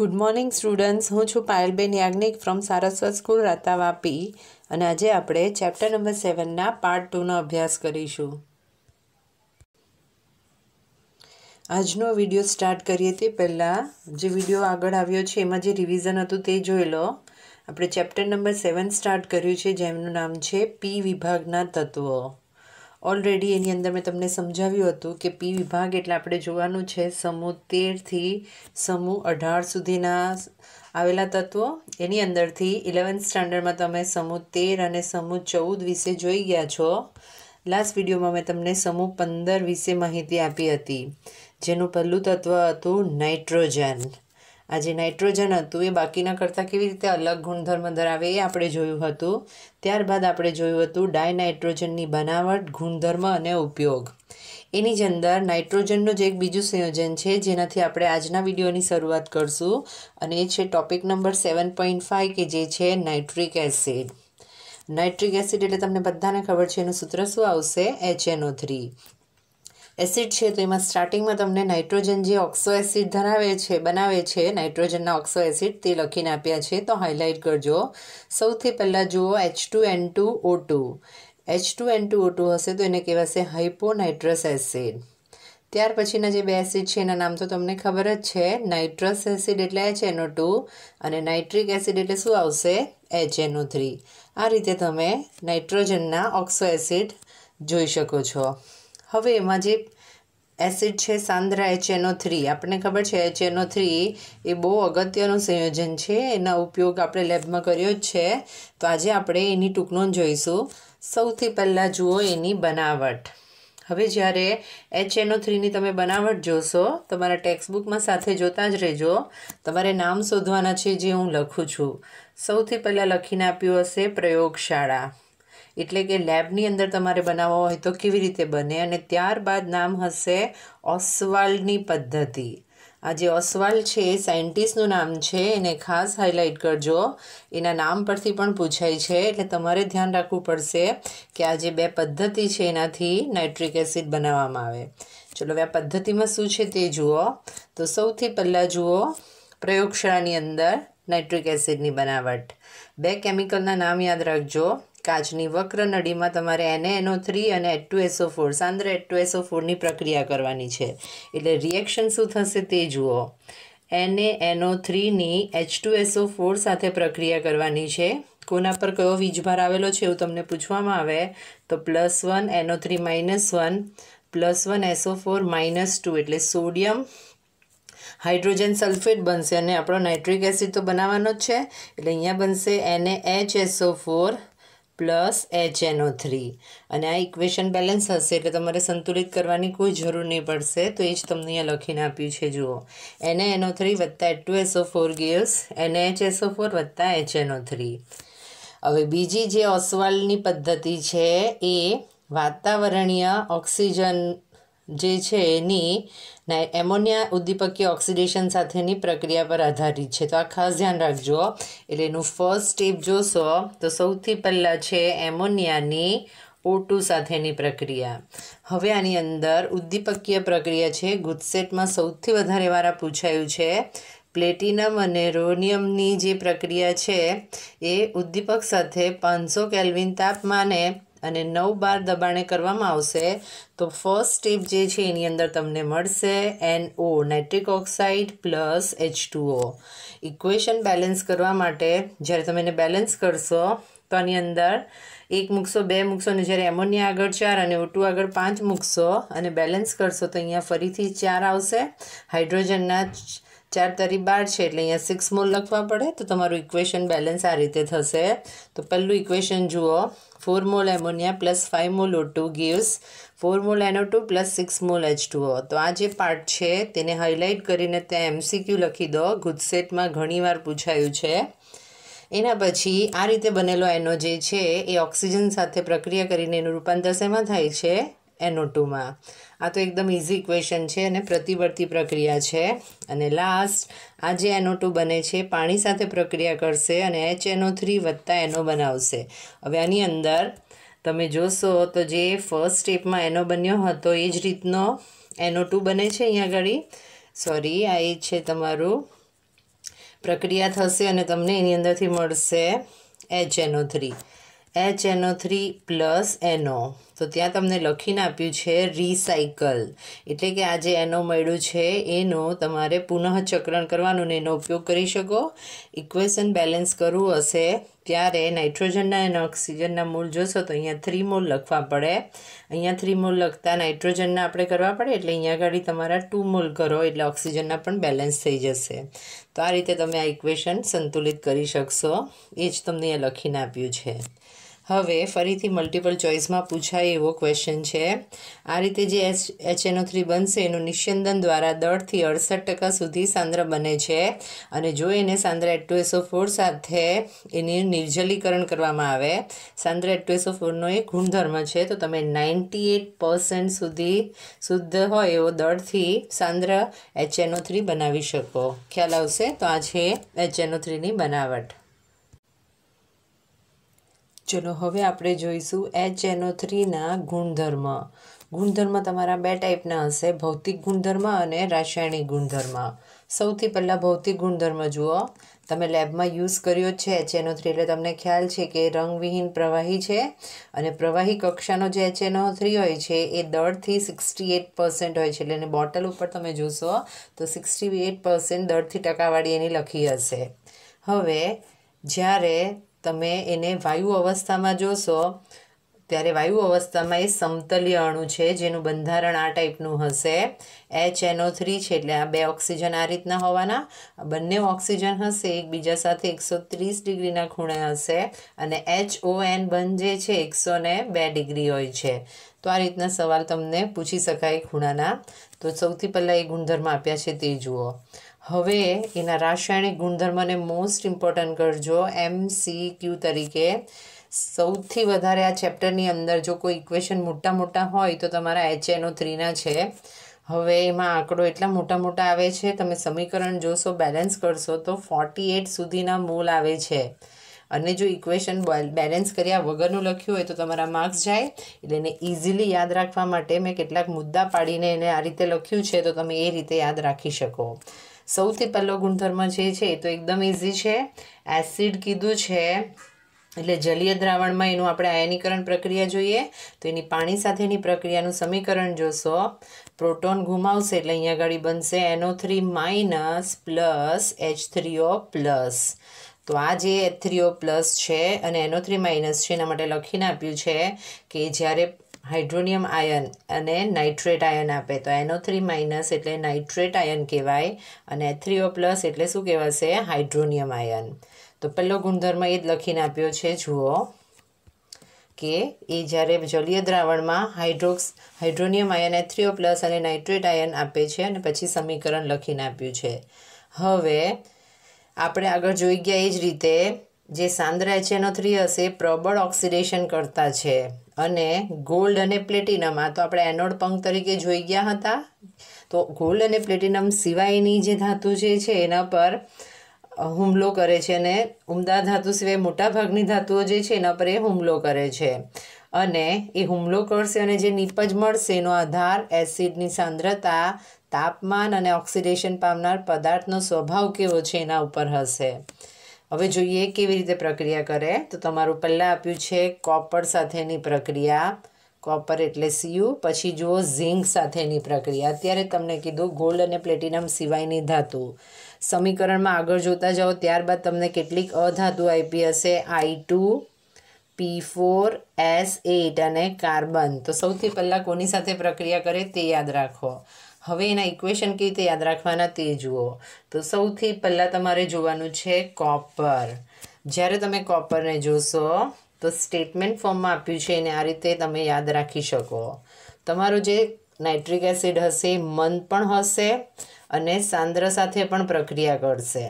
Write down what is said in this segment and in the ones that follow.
good morning students હું છું Payalben Yagnik from Saraswat school Ratavapi અને આજે આપણે ચેપ્ટર નંબર સેવનના પાર્ટ ટુનો અભ્યાસ કરીશું આજનો વિડીયો સ્ટાર્ટ કરીએ તે પહેલાં જે વિડીયો આગળ આવ્યો છે એમાં જે રિવિઝન હતું તે જોઈ લો આપણે ચેપ્ટર નંબર સેવન સ્ટાર્ટ કર્યું છે જેમનું નામ છે પી વિભાગના તત્વો ઓલરેડી એની અંદર મેં તમને સમજાવ્યું હતું કે પી વિભાગ એટલે આપણે જોવાનું છે સમૂહ તેરથી સમૂહ અઢાર સુધીના આવેલા તત્વો એની અંદરથી ઇલેવન્થ સ્ટાન્ડર્ડમાં તમે સમૂહ તેર અને સમૂહ ચૌદ વિશે જોઈ ગયા છો લાસ્ટ વિડીયોમાં મેં તમને સમૂહ પંદર વિશે માહિતી આપી હતી જેનું પહેલું તત્વ હતું નાઇટ્રોજન આ જે નાઇટ્રોજન હતું એ બાકીના કરતાં કેવી રીતે અલગ ગુણધર્મ ધરાવે એ આપણે જોયું હતું ત્યારબાદ આપણે જોયું હતું ડાય નાઇટ્રોજનની બનાવટ ગુણધર્મ અને ઉપયોગ એની જ અંદર નાઇટ્રોજનનું જ એક બીજું સંયોજન છે જેનાથી આપણે આજના વિડીયોની શરૂઆત કરશું અને એ છે topic number seven point five કે જે છે નાઇટ્રિક એસિડ નાઇટ્રિક એસિડ એટલે તમને બધાને ખબર છે એનું સૂત્ર શું આવશે એચએનઓ થ્રી એસિડ છે તો એમાં સ્ટાર્ટિંગમાં તમને નાઇટ્રોજન જે ઓક્સો એસિડ ધરાવે છે બનાવે છે નાઇટ્રોજનના ઓક્સો એસિડ તે લખીને આપ્યા છે તો હાઇલાઇટ કરજો સૌથી પહેલાં જુઓ H two N two O two H two N two O two હશે તો એને કહેવાશે હાઇપોનાઇટ્રસ એસિડ ત્યાર પછીના જે બે એસિડ છે એના નામ તો તમને ખબર જ છે નાઇટ્રસ એસિડ એટલે એચ એનો ટુ અને નાઇટ્રિક એસિડ એટલે શું આવશે એચ એનો થ્રી આ રીતે તમે નાઇટ્રોજનના ઓક્સો એસિડ જોઈ શકો છો હવે એમાં જે એસિડ છે સાંદ્રા એચ એનો થ્રી આપણને ખબર છે એચ એનો થ્રી એ બહુ અગત્યનું સંયોજન છે એના ઉપયોગ આપણે લેબમાં કર્યો જ છે તો આજે આપણે એની ટૂંકનો જોઈશું સૌથી પહેલાં જુઓ એની બનાવટ હવે જ્યારે એચ એનો થ્રીની તમે બનાવટ જોશો તમારા ટેક્સ્ટબુકમાં સાથે જોતા જ રહેજો તમારે નામ શોધવાના છે જે હું લખું છું સૌથી પહેલાં લખીને આપ્યું હશે પ્રયોગશાળા એટલે કે લેબની અંદર તમારે બનાવવો હોય તો કેવી રીતે બને અને ત્યારબાદ નામ હશે ઓસવાલ્ડની પદ્ધતિ આ જે ઓસવાલ્ડ છે એ સાયન્ટિસ્ટનું નામ છે એને ખાસ હાઇલાઇટ કરજો એના નામ પરથી પણ પૂછાય છે એટલે તમારે ધ્યાન રાખવું પડશે કે આ જે બે પદ્ધતિ છે એનાથી નાઇટ્રિક એસિડ બનાવવામાં આવે ચલો હવે આ પદ્ધતિમાં શું છે તે જુઓ તો સૌથી પહેલાં જુઓ પ્રયોગશાળાની અંદર નાઇટ્રિક એસિડની બનાવટ બે કેમિકલના નામ યાદ રાખજો કાચની વક્ર નળીમાં તમારે એન એનો થ્રી અને એટ ટુ એસો ફોર સાંદ્ર એટ ટુ એસો ફોરની પ્રક્રિયા કરવાની છે એટલે રિએક્શન શું થશે તે જુઓ એને એનો થ્રીની એચ ટુ એસો ફોર સાથે પ્રક્રિયા કરવાની છે કોના પર કયો વીજભાર આવેલો છે એવું તમને પૂછવામાં આવે તો plus one N O three minus one plus one S O four minus two એટલે સોડિયમ હાઇડ્રોજન સલ્ફેટ બનશે અને આપણો નાઇટ્રિક એસિડ તો બનાવવાનો જ છે એટલે અહીંયા બનશે એને H S O four plus H H N O three અને આ ઇક્વેશન બેલેન્સ હશે એટલે તમારે સંતુલિત કરવાની કોઈ જરૂર નહીં પડશે તો એ જ તમને અહીંયા લખીને આપ્યું છે જુઓ એને એનો થ્રી વત્તા ટુ એસઓ ફોર ગિયર્સ એને એચ એસઓ ફોર વત્તા એચ એચએનઓ થ્રી હવે બીજી જે ઓસવાલની પદ્ધતિ છે એ વાતાવરણીય ઓક્સિજન જે છે એની એમોનિયા ઉદ્દીપકીય ઓક્સિડેશન સાથેની પ્રક્રિયા પર આધારિત છે તો આ ખાસ ધ્યાન રાખજો એટલે એનું ફર્સ્ટ સ્ટેપ જોશો તો સૌથી પહેલાં છે એમોનિયાની ઓટુ સાથેની પ્રક્રિયા હવે આની અંદર ઉદ્દીપકીય પ્રક્રિયા છે ગુજસેટમાં સૌથી વધારે વારા પૂછાયું છે પ્લેટિનમ અને રોનિયમની જે પ્રક્રિયા છે એ ઉદ્દીપક સાથે પાંચસો કેલ્વિન તાપમાને અને નવ બાર દબાણે કરવામાં આવશે તો ફર્સ્ટ સ્ટેપ જે છે એની અંદર તમને મળશે N O nitric oxide plus H two O equation balance કરવા માટે જ્યારે તમે એને બેલેન્સ કરશો તો આની અંદર એક મૂકશો બે મૂકશો અને જ્યારે એમોનિયા આગળ ચાર અને ઓટુ આગળ પાંચ મૂકશો અને બેલેન્સ કરશો તો અહીંયા ફરીથી ચાર આવશે હાઇડ્રોજનના ચાર તરી બાર છે એટલે અહીંયા સિક્સ મોલ લખવા પડે તો તમારું ઇક્વેશન બેલેન્સ આ રીતે થશે તો પહેલું ઇક્વેશન જુઓ four mole ammonia plus five mole O two gives four mole N O two plus six mole H two તો આ જે પાર્ટ છે તેને હાઇલાઇટ કરીને ત્યાં એમસીક્યુ લખી દો ગુજસેટમાં ઘણીવાર પૂછાયું છે એના પછી આ રીતે બનેલો એનો જે છે એ ઓક્સિજન સાથે પ્રક્રિયા કરીને એનું રૂપાંતર શેમાં થાય છે એનો ટુમાં આ તો એકદમ ઇઝી ક્વેશ્ચન છે અને પ્રતિવર્તી પ્રક્રિયા છે અને લાસ્ટ આ જે એનો ટુ બને છે પાણી સાથે પ્રક્રિયા કરશે અને એચ એનો થ્રી વત્તા એનો બનાવશે હવે આની અંદર તમે જોશો તો જે ફર્સ્ટ સ્ટેપમાં એનો બન્યો હતો એ જ રીતનો એનો ટુ બને છે અહીંયા આગળ સોરી આ એ છે તમારું પ્રક્રિયા થશે અને તમને એની અંદરથી મળશે એચ એનો થ્રી એચ એનો થ્રી પ્લસ એનો તો ત્યાં તમને લખીને આપ્યું છે રિસાયકલ એટલે કે આ જે એનો મળ્યું છે એનો તમારે પુનઃચક્રણ કરવાનું ને એનો ઉપયોગ કરી શકો ઇક્વેશન બેલેન્સ કરવું હશે ત્યારે નાઇટ્રોજનના અને ઓક્સિજનના મૂળ જોશો તો અહીંયા થ્રી મૂળ લખવા પડે અહીંયા થ્રી મૂળ લખતા નાઇટ્રોજનના આપણે કરવા પડે એટલે અહીંયા આગળ તમારા ટુ મૂળ કરો એટલે ઓક્સિજનના પણ બેલેન્સ થઈ જશે તો આ રીતે તમે આ ઇક્વેશન સંતુલિત કરી શકશો એ જ તમને અહીંયા લખીને આપ્યું છે હવે ફરીથી મલ્ટિપલ ચોઇસમાં પૂછાય એવો ક્વેશ્ચન છે આ રીતે જે એચ એચએનઓ થ્રી બનશે એનું નિસ્યંદન દ્વારા દળથી અડસઠ ટકા સુધી સાંદ્ર બને છે અને જો એને સાંદ્ર એટુએસો ફોર સાથે એની નિર્જલીકરણ કરવામાં આવે સાંદ્ર એટુએસો ફોરનો એક ગુણધર્મ છે તો તમે નાઇન્ટી એટ પર્સન્ટ સુધી શુદ્ધ હોય એવો દળથી સાંદ્ર એચએનઓ થ્રી બનાવી શકો ખ્યાલ આવશે તો આ છે એચએનઓ થ્રીની બનાવટ ચલો હવે આપણે જોઈશું એચ એનો થ્રીના ગુણધર્મ ગુણધર્મ તમારા બે ટાઈપના હશે ભૌતિક ગુણધર્મ અને રાસાયણિક ગુણધર્મ સૌથી પહેલાં ભૌતિક ગુણધર્મ જુઓ તમે લેબમાં યુઝ કર્યો છે એચ એનો થ્રી એટલે તમને ખ્યાલ છે કે રંગવિહીન પ્રવાહી છે અને પ્રવાહી કક્ષાનો જે એચ એનો થ્રી હોય છે એ દળથી સિક્સટી એટ પર્સન્ટ હોય છે એટલે એને બોટલ ઉપર તમે જોશો તો સિક્સટી એટ પર્સન્ટ દળથી ટકાવાળી એની લખી હશે હવે જ્યારે તમે એને વાયુ અવસ્થામાં જોશો ત્યારે વાયુ અવસ્થામાં એ સમતલ્ય અણુ છે જેનું બંધારણ આ ટાઈપનું હશે એચ એનઓ થ્રી છે એટલે આ બે ઓક્સિજન આ રીતના હોવાના બંને ઓક્સિજન હશે એકબીજા સાથે એકસો ત્રીસ ડિગ્રીના ખૂણે હશે અને એચ ઓ એન બન જે છે એકસો ને બે ડિગ્રી હોય છે તો આ રીતના સવાલ તમને પૂછી શકાય ખૂણાના તો સૌથી પહેલાં એ ગુણધર્મ આપ્યા છે તે જુઓ હવે એના રાસાયણિક ગુણધર્મને મોસ્ટ ઇમ્પોર્ટન્ટ કરજો એમ સી ક્યુ તરીકે સૌથી વધારે આ ચેપ્ટરની અંદર જો કોઈ ઇક્વેશન મોટા મોટા હોય તો તમારા એચ એનો થ્રીના છે હવે એમાં આંકડો એટલા મોટા મોટા આવે છે તમે સમીકરણ જોશો બેલેન્સ કરશો તો ફોર્ટી એટ સુધીના મોલ આવે છે અને જો ઇક્વેશન બેલેન્સ કર્યા વગરનું લખ્યું હોય તો તમારા માર્ક્સ જાય એટલે એને ઇઝીલી યાદ રાખવા માટે મેં કેટલાક મુદ્દા પાડીને એને આ રીતે લખ્યું છે તો તમે એ રીતે યાદ રાખી શકો સૌથી પહેલો ગુણધર્મ જે છે એ તો એકદમ ઇઝી છે એસિડ કીધું છે એટલે જલીય દ્રાવણમાં એનું આપણે આયનીકરણ પ્રક્રિયા જોઈએ તો એની પાણી સાથેની પ્રક્રિયાનું સમીકરણ જોશો પ્રોટોન ગુમાવશે એટલે અહીંયા આગળ બનશે N O three minus plus H three O plus તો આ જે એચ થ્રીઓ પ્લસ છે અને એનો થ્રી માઇનસ છે એના માટે લખીને આપ્યું છે કે જ્યારે હાઇડ્રોનિયમ આયન અને નાઇટ્રેટ આયન આપે તો એનો થ્રી માઇનસ એટલે નાઇટ્રેટ આયન કહેવાય અને થ્રીઓ પ્લસ એટલે શું કહેવાશે હાઇડ્રોનિયમ આયન તો પહેલો ગુણધર્મ એ જ લખીને આપ્યો છે જુઓ કે એ જ્યારે જલીય દ્રાવણમાં હાઇડ્રોક્સ હાઇડ્રોનિયમ આયન એ થ્રીઓ પ્લસ અને નાઇટ્રેટ આયન આપે છે અને પછી સમીકરણ લખીને આપ્યું છે હવે આપણે આગળ જોઈ ગયા એ જ રીતે જે સાંદ્ર એનો થ્રી હશે પ્રબળ ઓક્સિડેશન કરતા છે અને ગોલ્ડ અને પ્લેટિનમ આ તો આપણે એનોડ પંખ તરીકે જોઈ ગયા હતા તો ગોલ્ડ અને પ્લેટિનમ સિવાયની જે ધાતુ જે છે એના પર હુમલો કરે છે અને ઉમદા ધાતુ સિવાય મોટાભાગની ધાતુઓ જે છે એના પર એ હુમલો કરે છે અને એ હુમલો કરશે અને જે નીપજ મળશે એનો આધાર એસિડની સાંદ્રતા તાપમાન અને ઓક્સિડેશન પામનાર પદાર્થનો સ્વભાવ કેવો છે એના ઉપર હશે હવે જોઈએ કેવી રીતે પ્રક્રિયા કરે તો તમારું પહેલાં આપ્યું છે કોપર સાથેની પ્રક્રિયા કોપર એટલે સીયુ પછી જુઓ ઝીંક સાથેની પ્રક્રિયા અત્યારે તમને કીધું ગોલ્ડ અને પ્લેટિનમ સિવાયની ધાતુ સમીકરણમાં આગળ જોતા જાઓ ત્યારબાદ તમને કેટલીક અધાતુ આપી હશે I two P four S eight અને કાર્બન તો સૌથી પહેલાં કોની સાથે પ્રક્રિયા કરે તે યાદ રાખો હવે એના ઇક્વેશન કેવી રીતે યાદ રાખવાના તે જુઓ તો સૌથી પહેલાં તમારે જોવાનું છે કોપર જ્યારે તમે કોપરને જોશો તો સ્ટેટમેન્ટ ફોર્મમાં આપ્યું છે એને આ રીતે તમે યાદ રાખી શકો તમારું જે નાઇટ્રિક એસિડ હશે મન પણ હશે અને સાંદ્ર સાથે પણ પ્રક્રિયા કરશે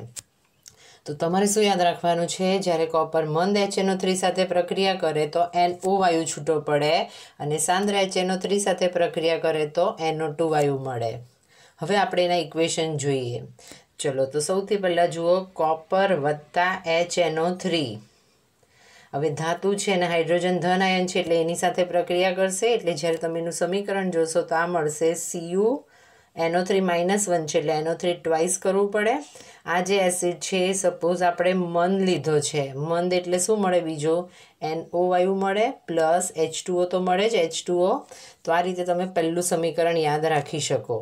તો તમારે શું યાદ રાખવાનું છે જ્યારે કોપર મંદ એચએનઓ થ્રી સાથે પ્રક્રિયા કરે તો એન ઓ વાયુ છૂટો પડે અને સાંદ્ર એચએનઓ થ્રી સાથે પ્રક્રિયા કરે તો એનઓ ટુ વાયુ મળે હવે આપણે એના ઇક્વેશન જોઈએ ચલો તો સૌથી પહેલાં જુઓ કોપર વત્તા એચએનઓ થ્રી હવે ધાતુ છે અને હાઇડ્રોજન ધન આયન છે એટલે એની સાથે પ્રક્રિયા કરશે એટલે જ્યારે તમે એનું સમીકરણ જોશો તો આ મળશે સીયુ એનો થ્રી માઇનસ વન છે એટલે એનો થ્રી ટ્વાઇસ કરવું પડે આ જે એસિડ છે એ સપોઝ આપણે મંદ લીધો છે મંદ એટલે શું મળે બીજો એન ઓ વાયુ મળે પ્લસ એચ ટુઓ તો મળે જ એચ ટુઓ તો આ રીતે તમે પહેલું સમીકરણ યાદ રાખી શકો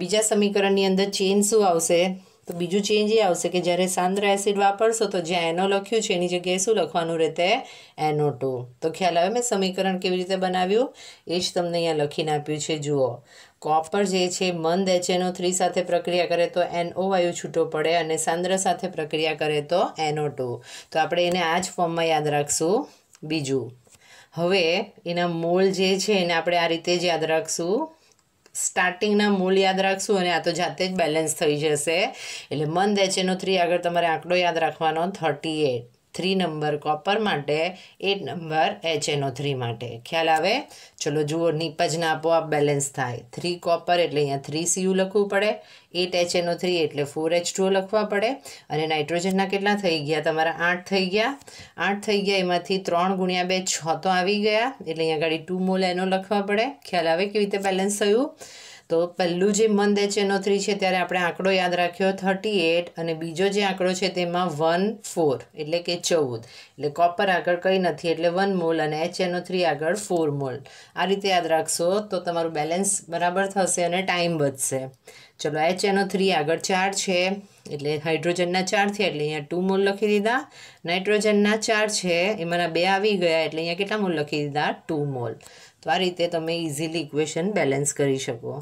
બીજા સમીકરણની અંદર ચેન શું આવશે તો બીજું ચેન્જ એ આવશે કે જ્યારે સાંદ્ર એસિડ વાપરશો તો જ્યાં એનો લખ્યું છે એની જગ્યાએ શું લખવાનું રહેતે એનો ટુ તો ખ્યાલ આવે મેં સમીકરણ કેવી રીતે બનાવ્યું એ જ તમને અહીંયા લખીને આપ્યું છે જુઓ કોપર જે છે મંદ એચએનઓ થ્રી સાથે પ્રક્રિયા કરે તો એનઓ વાયુ છૂટો પડે અને સાંદ્ર સાથે પ્રક્રિયા કરે તો એનઓ ટુ તો આપણે એને આ જ ફોર્મમાં યાદ રાખશું બીજું હવે એના મૂળ જે છે એને આપણે આ રીતે જ યાદ રાખશું સ્ટાર્ટિંગના મૂળ યાદ રાખશું અને આ તો જાતે જ બેલેન્સ થઈ જશે એટલે મંદ એચએનઓ થ્રી આગળ તમારે આંકડો યાદ રાખવાનો thirty eight three number copper માટે એટ નંબર એચ એનો થ્રી માટે ખ્યાલ આવે ચલો જુઓ નીપજના આપોઆપ બેલેન્સ થાય થ્રી કોપર એટલે અહીંયા થ્રી સીયુ લખવું પડે એટ એચ એનો થ્રી એટલે ફોર એચ ટુ લખવા પડે અને નાઇટ્રોજનના કેટલા થઈ ગયા તમારા આઠ થઈ ગયા આઠ થઈ ગયા એમાંથી ત્રણ ગુણ્યા બે છ તો આવી ગયા એટલે અહીંયા આગળ ટુ મોલ એનો લખવા પડે ખ્યાલ આવે કેવી રીતે બેલેન્સ થયું તો પહેલું જે મંદ એચએનઓ થ્રી છે ત્યારે આપણે આંકડો યાદ રાખ્યો થર્ટી એટ અને બીજો જે આંકડો છે તેમાં વન ફોર એટલે કે ચૌદ એટલે કોપર આગળ કંઈ નથી એટલે વન મોલ અને એચ એનો થ્રી આગળ ફોર મોલ આ રીતે યાદ રાખશો તો તમારું બેલેન્સ બરાબર થશે અને ટાઈમ વધશે ચલો એનો થ્રી આગળ ચાર છે એટલે હાઇડ્રોજનના ચાર થયા એટલે અહીંયા ટુ મોલ લખી દીધા નાઇટ્રોજનના ચાર છે એમાંના બે આવી ગયા એટલે અહીંયા કેટલા મોલ લખી દીધા ટુ મોલ તો આ રીતે તમે ઇઝીલી ઇક્વેશન બેલેન્સ કરી શકો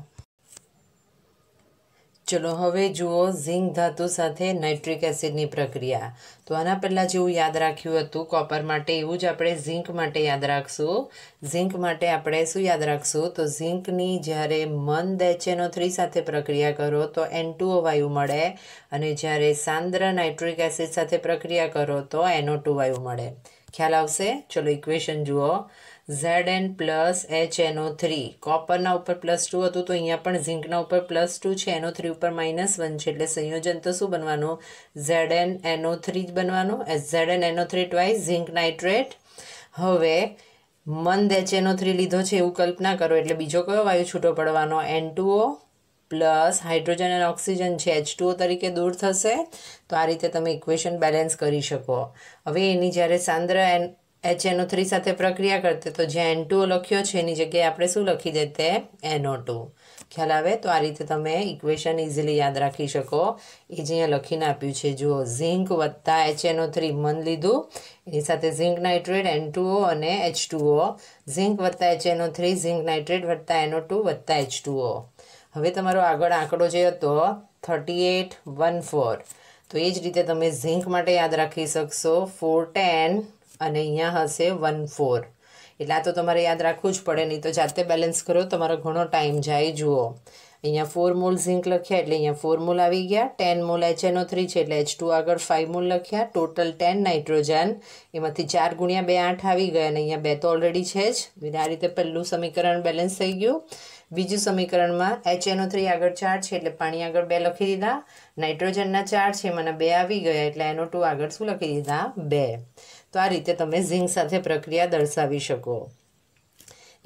ચલો હવે જુઓ ઝીંક ધાતુ સાથે નાઇટ્રિક એસિડની પ્રક્રિયા તો આના પહેલાં જેવું યાદ રાખ્યું હતું કોપર માટે એવું જ આપણે ઝીંક માટે યાદ રાખશું ઝીંક માટે આપણે શું યાદ રાખશું તો ઝીંકની જ્યારે મંદ એચએનઓ થ્રી સાથે પ્રક્રિયા કરો તો એન વાયુ મળે અને જ્યારે સાંદ્ર નાઇટ્રિક એસિડ સાથે પ્રક્રિયા કરો તો એનો ટુ વાયુ મળે ખ્યાલ આવશે ચલો ઇક્વેશન જુઓ ઝેડ એન પ્લસ એચ એનો થ્રી કોપરના ઉપર પ્લસ ટુ હતું તો અહીંયા પણ ઝીંકના ઉપર પ્લસ ટુ છે એનો થ્રી ઉપર માઇનસ વન છે એટલે સંયોજન તો શું બનવાનું ઝેડ એન એનો થ્રી જ બનવાનો Z N N O three twice zinc nitrate હવે મંદ એચ એનો થ્રી લીધો છે એવું કલ્પના કરો એટલે બીજો કયો વાયુ છૂટો પડવાનો એન ટુઓ પ્લસ હાઇડ્રોજન અને ઓક્સિજન છે એચ ટુઓ તરીકે દૂર થશે તો આ રીતે તમે ઇક્વેશન બેલેન્સ કરી શકો હવે એની જ્યારે સાંદ્ર એન એચ એનો થ્રી સાથે પ્રક્રિયા કરતે તો જે એન ટુ લખ્યો છે એની જગ્યાએ આપણે શું લખી દેતે એનો ટુ ખ્યાલ આવે તો આ રીતે તમે ઇક્વેશન ઇઝીલી યાદ રાખી શકો એ જે અહીંયા લખીને આપ્યું છે જુઓ ઝીંક વત્તા એનો થ્રી મન લીધું એની સાથે ઝીંક નાઇટ્રેટ એન ટુઓ અને એચ ટુઓ ઝીંક વત્તા એનો થ્રી ઝીંક નાઇટ્રેટ વત્તા એનો ટુ વત્તા એચ ટુઓ હવે તમારો આગળ આંકડો જે હતો થર્ટી એટ વન ફોર તો એ જ રીતે તમે ઝીંક માટે યાદ રાખી શકશો ફોર ટેન અને અહીંયા હશે વન ફોર એટલે આ તો તમારે યાદ રાખવું જ પડે નહીં તો જાતે બેલેન્સ કરો તમારો ઘણો ટાઈમ જાય જુઓ અહીંયા ફોર મોલ ઝીંક લખ્યા એટલે અહીંયા ફોર મોલ આવી ગયા ટેન મોલ એચએનઓ થ્રી છે એટલે એચ ટુ આગળ ફાઇવ મોલ લખ્યા ટોટલ ટેન નાઇટ્રોજન એમાંથી ચાર ગુણ્યા બે આઠ આવી ગયા અને અહીંયા બે તો ઓલરેડી છે જ આ રીતે પહેલું સમીકરણ બેલેન્સ થઈ ગયું બીજું સમીકરણમાં એચએનઓ થ્રી આગળ ચાર છે એટલે પાણી આગળ બે લખી દીધા નાઇટ્રોજનના ચાર છે એમાંના બે આવી ગયા એટલે એનો ટુ આગળ શું લખી દીધા બે તો આ રીતે તમે ઝીંક સાથે પ્રક્રિયા દર્શાવી શકો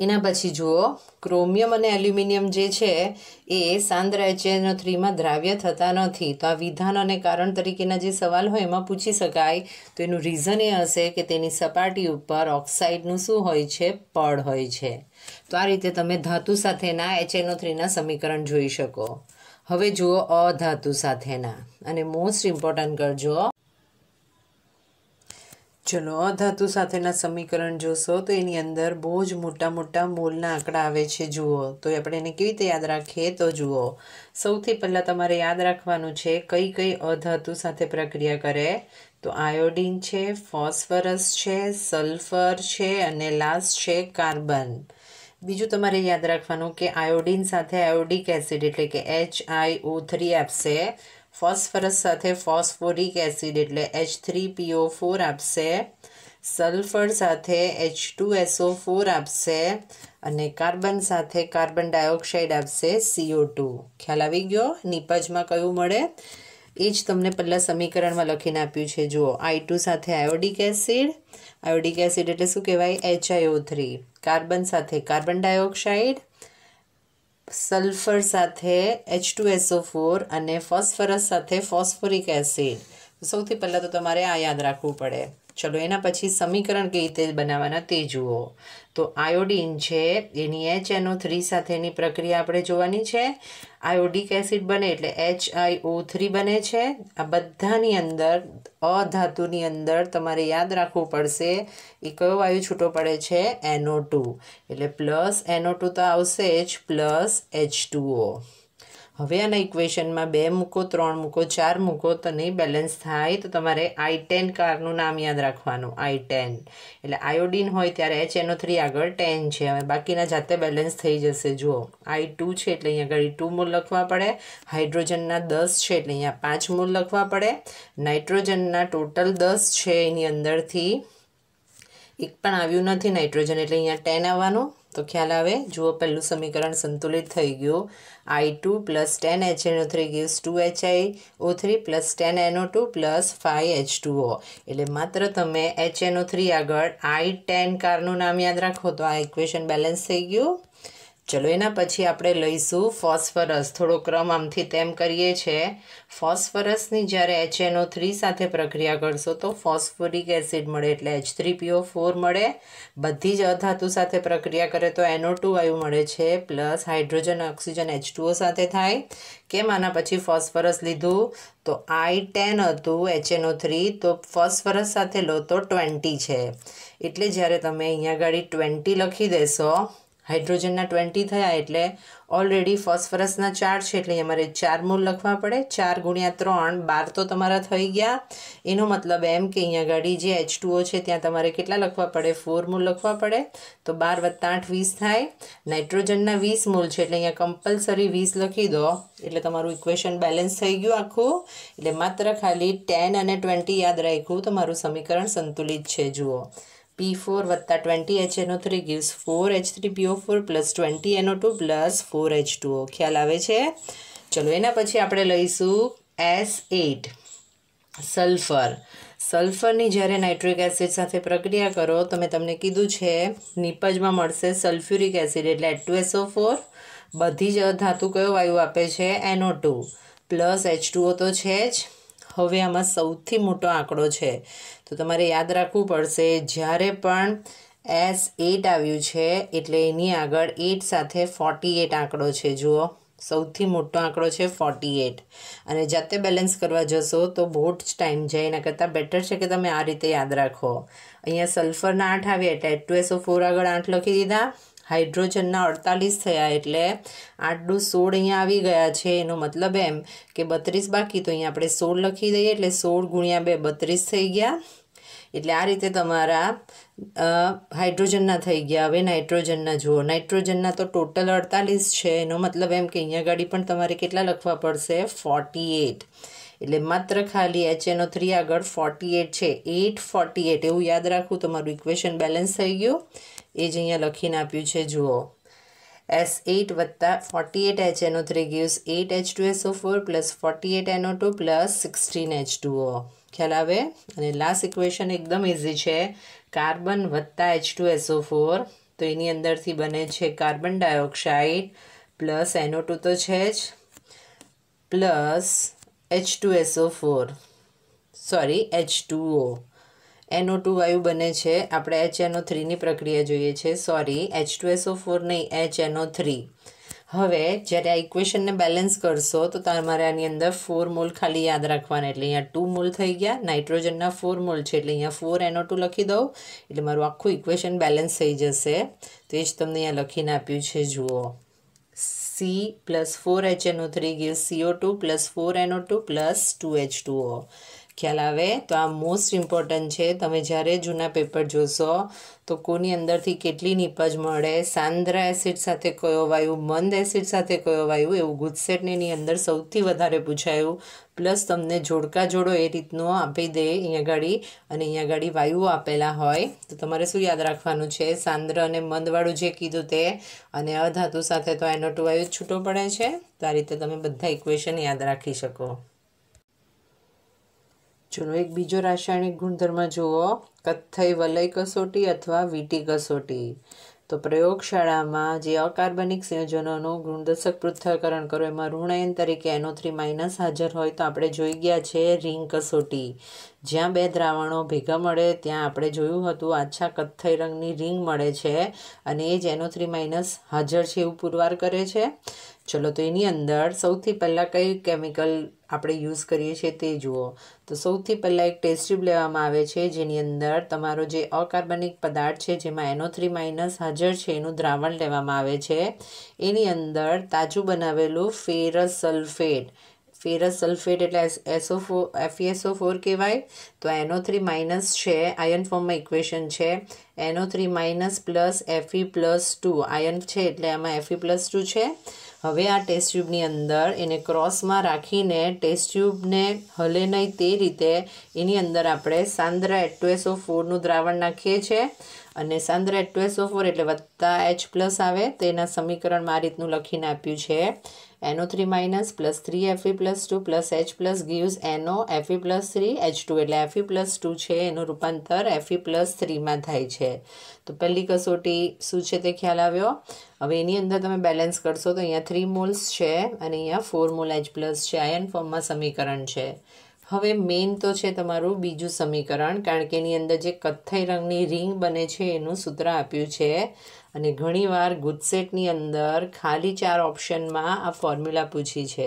એના પછી જુઓ ક્રોમિયમ અને એલ્યુમિનિયમ જે છે એ સાંદ્ર એચએનઓ થ્રીમાં દ્રાવ્ય થતા નથી તો આ વિધાન અને કારણ તરીકેના જે સવાલ હોય એમાં પૂછી શકાય તો એનું રીઝન એ હશે કે તેની સપાટી ઉપર ઓક્સાઇડનું શું હોય છે પડ હોય છે તો આ રીતે તમે ધાતુ સાથેના એચએનઓ થ્રીના સમીકરણ જોઈ શકો હવે જુઓ અધાતુ સાથેના અને મોસ્ટ ઇમ્પોર્ટન્ટ કરજો ચલો અધાતુ સાથેના સમીકરણ જોશો તો એની અંદર બહુ જ મોટા મોટા મોલના આંકડા આવે છે જુઓ તો આપણે એને કેવી રીતે યાદ રાખીએ તો જુઓ સૌથી પહેલાં તમારે યાદ રાખવાનું છે કઈ કઈ અધાતુ સાથે પ્રક્રિયા કરે તો આયોડિન છે ફોસ્ફરસ છે સલ્ફર છે અને લાસ્ટ છે કાર્બન બીજું તમારે યાદ રાખવાનું કે આયોડિન સાથે આયોડિક એસિડ એટલે કે એચ આઈ ઓ થ્રી આપશે ફોસ્ફરસ સાથે ફોસ્ફોરિક એસિડ એટલે એચ થ્રી પીઓ ફોર આપશે સલ્ફર સાથે એચ ટુ એસઓ ફોર આપશે અને કાર્બન સાથે કાર્બન ડાયોક્સાઇડ આપશે સીઓ ટુ ખ્યાલ આવી ગયો નીપજમાં કયું મળે એ જ તમને પહેલાં સમીકરણમાં લખીને આપ્યું છે જુઓ આઈ ટુ સાથે આયોડિક એસિડ આયોડિક એસિડ એટલે શું કહેવાય એચઆઈઓ થ્રી કાર્બન સાથે કાર્બન ડાયોક્સાઇડ સલ્ફર સાથે એચ ટુ એસઓ ફોર અને ફોસ્ફરસ સાથે ફોસ્ફોરિક એસિડ સૌથી પહેલાં તો તમારે આ યાદ રાખવું પડે ચલો એના પછી સમીકરણ કઈ રીતે બનાવવાના તે જુઓ તો આયોડીન છે એની એચ એનો થ્રી સાથેની પ્રક્રિયા આપણે જોવાની છે આયોડિક એસિડ બને એટલે એચ આઈ ઓ થ્રી બને છે આ બધાની અંદર અધાતુની અંદર તમારે યાદ રાખવું પડશે એ કયો વાયુ છૂટો પડે છે એનો ટુ એટલે પ્લસ એનો ટુ તો આવશે જ પ્લસ એચ ટુ ઓ હવે આના ઇક્વેશનમાં બે મૂકો ત્રણ મૂકો ચાર મૂકો તો નહીં બેલેન્સ થાય તો તમારે આઈ ટેન કારનું નામ યાદ રાખવાનું આઈ ટેન એટલે આયોડીન હોય ત્યારે એચ એનો થ્રી આગળ ટેન છે હવે બાકીના જાતે બેલેન્સ થઈ જશે જુઓ આઈ ટુ છે એટલે અહીંયા આગળ ટુ મૂળ લખવા પડે હાઇડ્રોજનના દસ છે એટલે અહીંયા પાંચ મૂળ લખવા પડે નાઇટ્રોજનના ટોટલ દસ છે એની અંદરથી એક પણ આવ્યું નથી નાઇટ્રોજન એટલે અહીંયા ટેન આવવાનું તો ખ્યાલ આવે જુઓ પહેલું સમીકરણ સંતુલિત થઈ ગયું I two plus ten H એનો three gives two H I O three plus ten N O two plus five H two O એટલે માત્ર તમે એચ એનઓ થ્રી આગળ આઈ ટેન કારનું નામ યાદ રાખો તો આ ઇક્વેશન બેલેન્સ થઈ ગયું ચલો એના પછી આપણે લઈશું ફોસ્ફરસ થોડો ક્રમ આમથી તેમ કરીએ છીએ ફોસ્ફરસની જ્યારે એચએનઓ થ્રી સાથે પ્રક્રિયા કરશો તો ફોસ્ફોરિક એસિડ મળે એટલે એચ થ્રી પીઓ ફોર મળે બધી જ અધાતુ સાથે પ્રક્રિયા કરે તો એનઓ ટુ વાયુ મળે છે પ્લસ હાઇડ્રોજન ઓક્સિજન એચ સાથે થાય કેમ આના પછી ફોસ્ફરસ લીધું તો આઈ ટેન હતું એચએનઓ થ્રી તો ફોસ્ફરસ સાથે લો તો ટ્વેન્ટી છે એટલે જ્યારે તમે અહીંયા આગળ ટ્વેન્ટી લખી દેશો હાઇડ્રોજનના ટ્વેન્ટી થયા એટલે ઓલરેડી ફોસ્ફરસના ચાર છે એટલે અમારે ચાર મૂળ લખવા પડે ચાર ગુણ્યા ત્રણ બાર તો તમારા થઈ ગયા એનો મતલબ એમ કે અહીંયા ગાડી જે એચ ટુઓ છે ત્યાં તમારે કેટલા લખવા પડે ફોર મૂળ લખવા પડે તો બાર વત્તા આઠ વીસ થાય નાઇટ્રોજનના વીસ મૂળ છે એટલે અહીંયા કમ્પલસરી વીસ લખી દો એટલે તમારું ઇક્વેશન બેલેન્સ થઈ ગયું આખું એટલે માત્ર ખાલી ટેન અને ટ્વેન્ટી યાદ રાખ્યું તમારું સમીકરણ સંતુલિત છે જુઓ પી ફોર વત્તા ટ્વેન્ટી એચ એનો three gives four H three P O four plus twenty N O two plus four H two O ખ્યાલ આવે છે ચલો એના પછી આપણે લઈશું એસ એટ સલ્ફર સલ્ફરની જ્યારે નાઇટ્રિક એસિડ સાથે પ્રક્રિયા કરો તો મેં તમને કીધું છે નીપજમાં મળશે સલ્ફ્યુરિક એસિડ એટલે એટ ટુ એસઓ ફોર બધી જ ધાતુ કયો વાયુ આપે છે એનો ટુ પ્લસ એચ ટુઓ તો છે જ હવે આમાં સૌથી મોટો આંકડો છે તો તમારે યાદ રાખવું પડશે જ્યારે પણ એસ એટ આવ્યું છે એટલે એની આગળ એટ સાથે ફોર્ટી એટ આંકડો છે જુઓ સૌથી મોટો આંકડો છે ફોર્ટી એટ અને જાતે બેલેન્સ કરવા જશો તો બહુ જ ટાઈમ જાય એના કરતાં બેટર છે કે તમે આ રીતે યાદ રાખો અહીંયા સલ્ફરના આઠ આવ્યા એટલે એટ ટુ એસો ફોર આગળ આઠ લખી દીધા હાઇડ્રોજનના અડતાલીસ થયા એટલે આઠ સોળ અહીંયા આવી ગયા છે એનો મતલબ એમ કે બત્રીસ બાકી તો અહીંયા આપણે સોળ લખી દઈએ એટલે સોળ ગુણ્યા બે બત્રીસ થઈ ગયા એટલે આ રીતે તમારા હાઇડ્રોજનના થઈ ગયા હવે નાઇટ્રોજનના જુઓ નાઇટ્રોજનના તો ટોટલ અડતાલીસ છે એનો મતલબ એમ કે અહીંયા ગાડી પણ તમારે કેટલા લખવા પડશે ફોર્ટી એટ એટલે માત્ર ખાલી એચ એનો થ્રી આગળ ફોર્ટી એટ છે એટ ફોર્ટી એટ એવું યાદ રાખવું તમારું ઇક્વેશન બેલેન્સ થઈ ગયું એ જ અહીંયા લખીને આપ્યું છે જુઓ એસ એટ વત્તા ફોર્ટી એટ એચ એનો three gives eight H two SO four plus forty eight NO two plus sixteen H two O ખ્યાલ આવે અને લાસ્ટ ઇક્વેશન એકદમ ઇઝી છે કાર્બન વત્તા H two S O four તો એની અંદરથી બને છે carbon dioxide plus NO two તો છે જ plus H two S O four sorry H two O NO two વાયુ બને છે આપણે એચ એનો થ્રીની પ્રક્રિયા જોઈએ છે sorry H two S O four નહીં એચ એનો થ્રી હવે જ્યારે આ ઇક્વેશનને બેલેન્સ કરશો તો તમારે આની અંદર ફોર મોલ ખાલી યાદ રાખવાના એટલે અહીંયા ટુ મોલ થઈ ગયા નાઇટ્રોજનના ફોર મોલ છે એટલે અહીંયા ફોર એનો ટુ લખી દઉં એટલે મારું આખું ઇક્વેશન બેલેન્સ થઈ જશે તો એ જ તમને અહીંયા લખીને આપ્યું છે જુઓ સી પ્લસ ફોર એચ એનો three give CO two plus four NO two plus two H two O ખ્યાલ આવે તો આ મોસ્ટ ઇમ્પોર્ટન્ટ છે તમે જ્યારે જૂના પેપર જોશો તો કોની અંદરથી કેટલી નીપજ મળે સાંદ્રા એસિડ સાથે કયો વાયુ મંદ એસિડ સાથે કયો વાયુ એવું ગુજસેટને એની અંદર સૌથી વધારે પૂછાયું પ્લસ તમને જોડકા જોડો એ રીતનો આપી દે અહીંયા ગાડી અને અહીંયા ગાડી વાયુઓ આપેલા હોય તો તમારે શું યાદ રાખવાનું છે સાંદ્ર અને મંદવાળું જે કીધું તે અને અધાતુ સાથે તો એનો ટુ વાયુ છૂટો પડે છે તો આ રીતે તમે બધા ઇક્વેશન યાદ રાખી શકો ચલો એક બીજો રાસાયણિક ગુણધર્મ જુઓ કથ્થઈ વલય કસોટી અથવા વીટી કસોટી તો પ્રયોગશાળામાં જે અકાર્બનિક સંયોજનોનું ગુણદર્શક પૃથ્થકરણ કરો એમાં ઋણાયન તરીકે એનો થ્રી માઇનસ હાજર હોય તો આપણે જોઈ ગયા છે રિંગ કસોટી જ્યાં બે દ્રાવણો ભેગા મળે ત્યાં આપણે જોયું હતું આછા કથ્થઈ રંગની રિંગ મળે છે અને એ જ એનો થ્રી માઇનસ હાજર છે એવું પુરવાર કરે છે ચલો તો એની અંદર સૌથી પહેલાં કઈ કેમિકલ આપણે યુઝ કરીએ છીએ તે જુઓ તો સૌથી પહેલાં એક ટેસ્ટ ટ્યુબ લેવામાં આવે છે જેની અંદર તમારો જે અકાર્બનિક પદાર્થ છે જેમાં એનો થ્રી માઇનસ હાજર છે એનું દ્રાવણ લેવામાં આવે છે એની અંદર તાજું બનાવેલું ફેરસ સલ્ફેટ ફેરસ સલ્ફેટ એટલે એસો ફોર એફીએસઓ ફોર કહેવાય તો એનો થ્રી માઇનસ છે આયન ફોર્મમાં ઇક્વેશન છે NO three minus plus FE plus two ion છે એટલે આમાં એફઈ પ્લસ ટુ છે હવે આ ટેસ્ટ ટ્યુબની અંદર એને ક્રોસમાં રાખીને ટેસ્ટ ટ્યુબને હલે નહીં તે રીતે એની અંદર આપણે સાંદ્ર એટુએસઓ ફોરનું દ્રાવણ નાખીએ છીએ અને સાંદ્ર એટુએસઓ ફોર એટલે વત્તા એચ પ્લસ આવે તેના સમીકરણમાં આ રીતનું લખીને આપ્યું છે NO three minus plus three FE plus two plus H plus gives NO FE plus three H two એટલે એફઈ પ્લસ ટુ છે એનું રૂપાંતર એફઈ પ્લસ થ્રીમાં થાય છે તો પહેલી કસોટી શું છે તે ખ્યાલ આવ્યો હવે એની અંદર તમે બેલેન્સ કરશો તો અહીંયા થ્રી મોલ્સ છે અને અહીંયા ફોર મોલ એચ પ્લસ છે આયન ફોર્મમાં સમીકરણ છે હવે મેઇન તો છે તમારું બીજું સમીકરણ કારણ કે એની અંદર જે કથ્થઈ રંગની રિંગ બને છે એનું સૂત્ર આપ્યું છે અને ઘણીવાર ગુજસેટની અંદર ખાલી ચાર ઓપ્શનમાં આ ફોર્મ્યુલા પૂછી છે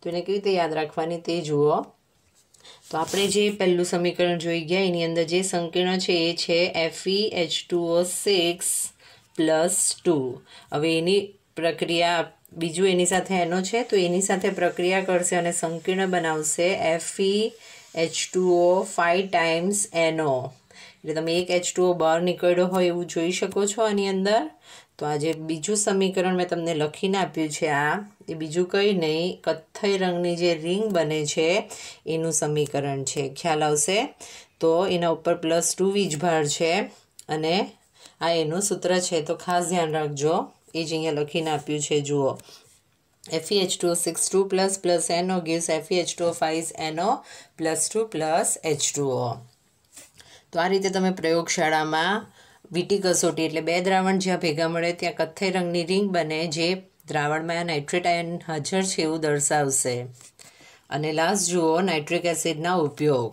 તો એને કેવી રીતે યાદ રાખવાની તે જુઓ તો આપણે જે પહેલું સમીકરણ જોઈ ગયા એની અંદર જે સંકીર્ણ છે એ છે FE H two O six plus two હવે એની પ્રક્રિયા બીજું એની સાથે એનો છે તો એની સાથે પ્રક્રિયા કરશે અને સંકીર્ણ બનાવશે FE H two O five times NO એટલે તમે એક એચ ટુઓ બહાર નીકળ્યો હોય એવું જોઈ શકો છો આની અંદર તો આજે બીજું સમીકરણ મેં તમને લખીને આપ્યું છે આ એ બીજું કંઈ નહીં કથ્થઈ રંગની જે રિંગ બને છે એનું સમીકરણ છે ખ્યાલ આવશે તો એના ઉપર પ્લસ ટુ વીજભાર છે અને આ એનું સૂત્ર છે તો ખાસ ધ્યાન રાખજો એ જ અહીંયા લખીને આપ્યું છે જુઓ FE H two six two plus plus NO gives H two five NO plus two plus H two તો આ રીતે તમે પ્રયોગશાળામાં વીટી કસોટી એટલે બે દ્રાવણ જ્યાં ભેગા મળે ત્યાં કથ્થઈ રંગની રિંગ બને જે દ્રાવણમાં નાઇટ્રેટ આયન હાજર છે એવું દર્શાવશે અને લાસ્ટ જુઓ નાઇટ્રિક એસિડના ઉપયોગ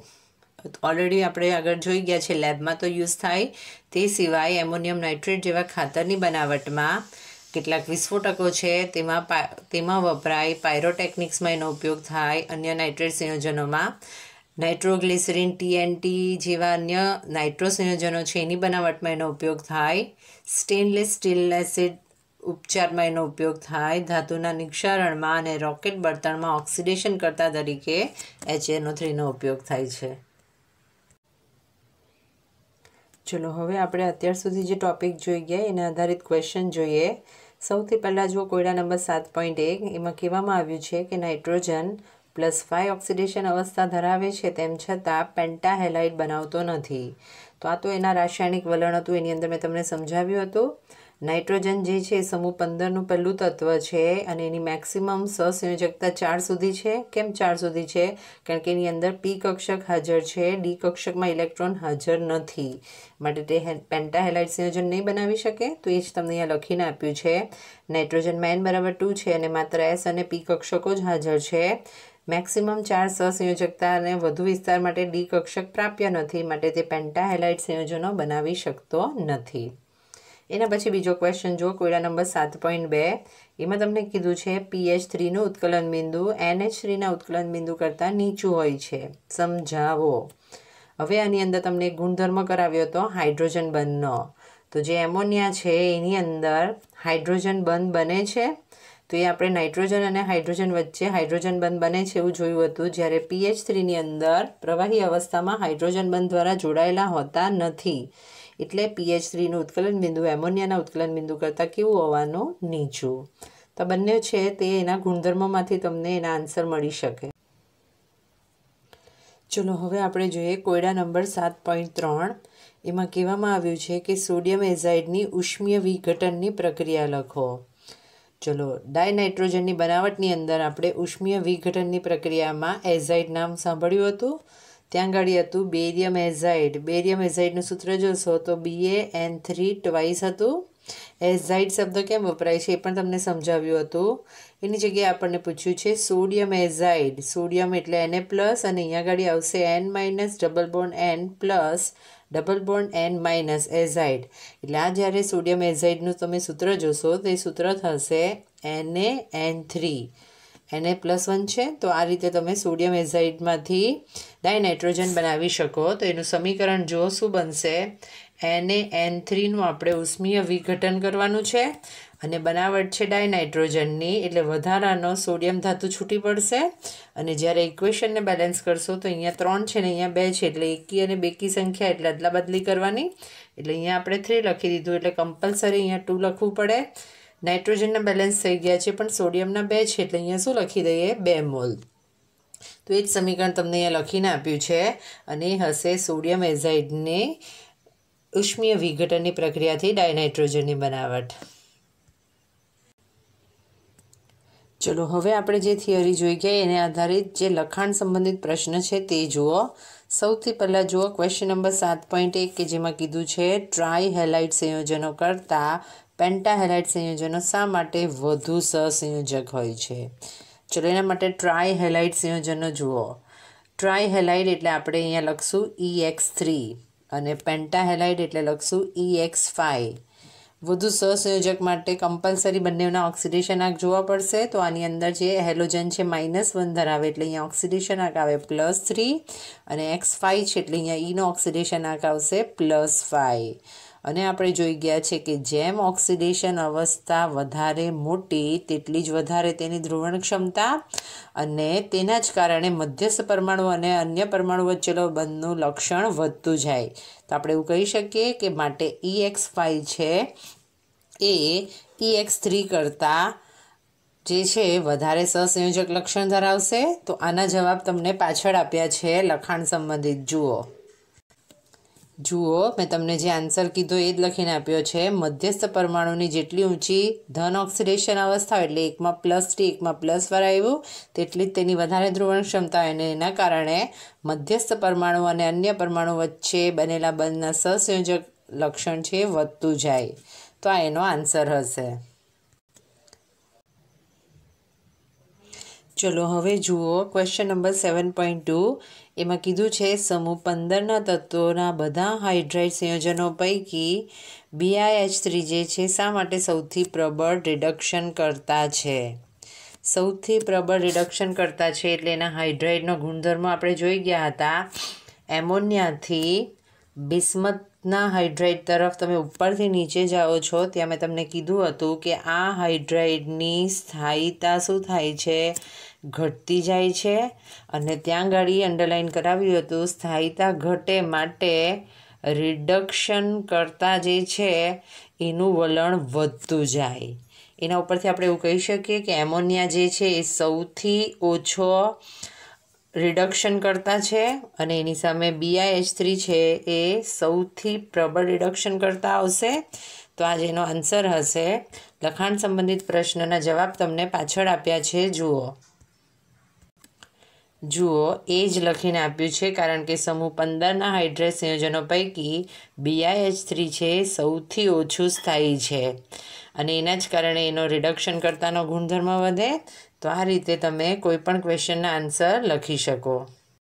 ઓલરેડી આપણે આગળ જોઈ ગયા છે લેબમાં તો યુઝ થાય તે સિવાય એમોનિયમ નાઇટ્રેટ જેવા ખાતરની બનાવટમાં કેટલાક વિસ્ફોટકો છે તેમાં તેમાં વપરાય પાયરોટેકનિક્સમાં એનો ઉપયોગ થાય અન્ય નાઇટ્રેટ સંયોજનોમાં નાઇટ્રોગ્લિસરીન ટીએનટી જેવા અન્ય નાઇટ્રો સંયોજનો છે એની બનાવટમાં એનો ઉપયોગ થાય સ્ટેનલેસ સ્ટીલ એસિડ ઉપચારમાં એનો ઉપયોગ થાય ધાતુના નિક્ષારણમાં અને રોકેટ બળતણમાં ઓક્સિડેશન કરતા તરીકે એચએનઓ થ્રીનો ઉપયોગ થાય છે ચલો હવે આપણે અત્યાર સુધી જે ટોપિક જોઈ ગયા એના આધારિત ક્વેશ્ચન જોઈએ સૌથી પહેલાં જો કોયડા નંબર સાત પોઈન્ટ એક એમાં કહેવામાં આવ્યું છે કે નાઇટ્રોજન પ્લસ ફાઇવ ઓક્સિડેશન અવસ્થા ધરાવે છે તેમ છતાં પેન્ટાહેલાઇટ બનાવતો નથી તો આ તો એના રાસાયણિક વલણ હતું એની અંદર મેં તમને સમજાવ્યું હતું નાઇટ્રોજન જે છે સમૂહ પંદરનું પહેલું તત્વ છે અને એની મેક્સિમમ સસંયોજકતા ચાર સુધી છે કેમ ચાર સુધી છે કારણ કે એની અંદર પી કક્ષક હાજર છે ડી કક્ષકમાં ઇલેક્ટ્રોન હાજર નથી માટે તે પેન્ટાહેલાઇટ સંયોજન નહીં બનાવી શકે તો એ જ તમને અહીંયા લખીને આપ્યું છે નાઇટ્રોજન મેન બરાબર ટુ છે અને માત્ર એસ અને પી કક્ષકો જ હાજર છે મેક્સિમમ ચાર સહસંયોજકતા અને વધુ વિસ્તાર માટે ડી કક્ષક પ્રાપ્ય નથી માટે તે પેન્ટાહેલાઇટ સંયોજનો બનાવી શકતો નથી એના પછી બીજો ક્વેશ્ચન જો કોયડા નંબર સાત પોઈન્ટ બે એમાં તમને કીધું છે પીએચ થ્રીનું ઉત્કલન બિંદુ એનએચ થ્રીના ઉત્કલન બિંદુ કરતાં નીચું હોય છે સમજાવો હવે આની અંદર તમને ગુણધર્મ કરાવ્યો હતો હાઇડ્રોજન બંધનો તો જે એમોનિયા છે એની અંદર હાઇડ્રોજન બંધ બને છે તો એ આપણે નાઇટ્રોજન અને હાઇડ્રોજન વચ્ચે હાઇડ્રોજન બંધ બને છે એવું જોયું હતું જ્યારે પીએચ થ્રીની અંદર પ્રવાહી અવસ્થામાં હાઇડ્રોજન બંધ દ્વારા જોડાયેલા હોતા નથી એટલે પીએચ થ્રીનું ઉત્કલન બિંદુ એમોનિયાના ઉત્કલન બિંદુ કરતાં કેવું હોવાનું નીચું તો બંને છે તે એના ગુણધર્મોમાંથી તમને એના આન્સર મળી શકે ચલો હવે આપણે જોઈએ કોયડા નંબર સાત પોઈન્ટ ત્રણ એમાં કહેવામાં આવ્યું છે કે સોડિયમ એઝાઇડની ઉષ્મીય વિઘટનની પ્રક્રિયા લખો ચલો ડાયનાઇટ્રોજનની બનાવટની અંદર આપણે ઉષ્મીય વિઘટનની પ્રક્રિયામાં એઝાઇડ નામ સાંભળ્યું હતું ત્યાં ગાડી હતું બેરિયમ એઝાઇડ બેરિયમ એઝાઇડનું સૂત્ર જોશો તો B A N three twice હતું એઝાઇડ શબ્દ કેમ વપરાય છે એ પણ તમને સમજાવ્યું હતું એની જગ્યાએ આપણને પૂછ્યું છે સોડિયમ એઝાઇડ સોડિયમ એટલે એને પ્લસ અને અહીંયા ગાડી આવશે N minus double bond N plus double bond N minus azide એટલે આ જ્યારે સોડિયમ એઝાઇડનું તમે સૂત્ર જોશો તે સૂત્ર થશે N A N three N A plus one છે તો આ રીતે તમે સોડિયમ એઝાઇડમાંથી ડાયનાઇટ્રોજન બનાવી શકો તો એનું સમીકરણ જો શું બનશે એન એ એન થ્રીનું આપણે ઉષ્મીય વિઘટન કરવાનું છે અને બનાવટ છે ડાયનાઇટ્રોજનની એટલે વધારાનો સોડિયમ ધાતુ છૂટી પડશે અને જ્યારે ઇક્વેશનને બેલેન્સ કરશો તો અહીંયા ત્રણ છે ને અહીંયા બે છે એટલે એકી અને બેકી સંખ્યા એટલે અદલા બદલી કરવાની એટલે અહીંયા આપણે થ્રી લખી દીધું એટલે કમ્પલસરી અહીંયા ટુ લખવું પડે નાઇટ્રોજનના બેલેન્સ થઈ ગયા છે પણ સોડિયમના બે છે એટલે અહીંયા શું લખી દઈએ બે મોલ તો એ જ સમીકરણ તમને અહીંયા લખીને આપ્યું છે અને એ હશે સોડિયમ એઝાઇડની ઉષ્મીય વિઘટનની પ્રક્રિયાથી ડાયનાઇટ્રોજનની બનાવટ ચલો હવે આપણે જે થિયરી જોઈ ગયા એને આધારિત જે લખાણ સંબંધિત પ્રશ્ન છે તે જુઓ સૌથી પહેલાં જુઓ ક્વેશ્ચન નંબર સાત પોઈન્ટ એક કે જેમાં કીધું છે ટ્રાય હેલાઇટ સંયોજનો કરતાં પેન્ટાહેલાઇટ સંયોજનો શા માટે વધુ સહસંયોજક હોય છે ચલો એના માટે ટ્રાય હેલાઇટ સંયોજનો જુઓ ટ્રાય હેલાઇટ એટલે આપણે અહીંયા લખશું ઈ એક્સ થ્રી અને પેન્ટાહેલાઇટ એટલે લખશું ઈ એક્સ ફાઈવ વધુ સહસંયોજક માટે કમ્પલસરી બંનેના ઓક્સિડેશન આંક જોવા પડશે તો આની અંદર જે હેલોજન છે માઇનસ વન ધરાવે એટલે અહીંયા ઓક્સિડેશન આંક આવે પ્લસ થ્રી અને એક્સ ફાઇવ છે એટલે અહીંયા ઈનો ઓક્સિડેશન આંક આવશે પ્લસ ફાઇવ અને આપણે જોઈ ગયા છે કે જેમ ઓક્સિડેશન અવસ્થા વધારે મોટી તેટલી જ વધારે તેની ધ્રુવણ ક્ષમતા અને તેના જ કારણે મધ્યસ્થ પરમાણુ અને અન્ય પરમાણુ વચ્ચેનો બંધનું લક્ષણ વધતું જાય તો આપણે એવું કહી શકીએ કે માટે ઈ એક્સ ફાઈવ છે એ ઈ એક્સ થ્રી કરતાં જે છે વધારે સહસંયોજક લક્ષણ ધરાવશે તો આના જવાબ તમને પાછળ આપ્યા છે લખાણ સંબંધિત જુઓ જુઓ મેં તમને જે આન્સર કીધો એ જ લખીને આપ્યો છે મધ્યસ્થ પરમાણુની જેટલી ઊંચી ધન ઓક્સિડેશન અવસ્થા એટલે એકમાં પ્લસ ટી એકમાં પ્લસ વાર આવ્યું તેટલી જ તેની વધારે ધ્રુવણ ક્ષમતા અને એના કારણે મધ્યસ્થ પરમાણુ અને અન્ય પરમાણુ વચ્ચે બનેલા બંધના સહસંયોજક લક્ષણ છે વધતું જાય તો આ એનો આન્સર હશે ચલો હવે જુઓ question number seven point two એમાં કીધું છે સમૂહ પંદરના તત્વોના બધા હાઇડ્રાઇડ સંયોજનો પૈકી બીઆઈએચ થ્રી જે છે શા માટે સૌથી પ્રબળ રિડક્શન કરતા છે સૌથી પ્રબળ રિડક્શન કરતા છે એટલે એના હાઇડ્રાઇડનો ગુણધર્મ આપણે જોઈ ગયા હતા એમોનિયાથી બિસ્મતના હાઇડ્રાઇડ તરફ તમે ઉપરથી નીચે જાઓ છો ત્યાં મેં તમને કીધું હતું કે આ હાઇડ્રાઇડની સ્થાયીતા શું થાય છે ઘટતી જાય છે અને ત્યાં ગાડી અંડરલાઇન કરાવ્યું હતું સ્થાયિતા ઘટે માટે રિડક્શન કરતાં જે છે એનું વલણ વધતું જાય એના ઉપરથી આપણે એવું કહી શકીએ કે એમોનિયા જે છે એ સૌથી ઓછો રિડક્શન કરતા છે અને એની સામે બીઆઈએચ થ્રી છે એ સૌથી પ્રબળ રિડક્શન કરતા આવશે તો આ એનો આન્સર હશે લખાણ સંબંધિત પ્રશ્નના જવાબ તમને પાછળ આપ્યા છે જુઓ જુઓ એ જ લખીને આપ્યું છે કારણ કે સમૂહ પંદરના હાઇડ્રેસ સંયોજનો પૈકી બીઆઈએચ થ્રી છે સૌથી ઓછું સ્થાયી છે અને એના જ કારણે એનો રિડક્શન કરતાનો ગુણધર્મ વધે તો આ રીતે તમે કોઈપણ ક્વેશ્ચનના આન્સર લખી શકો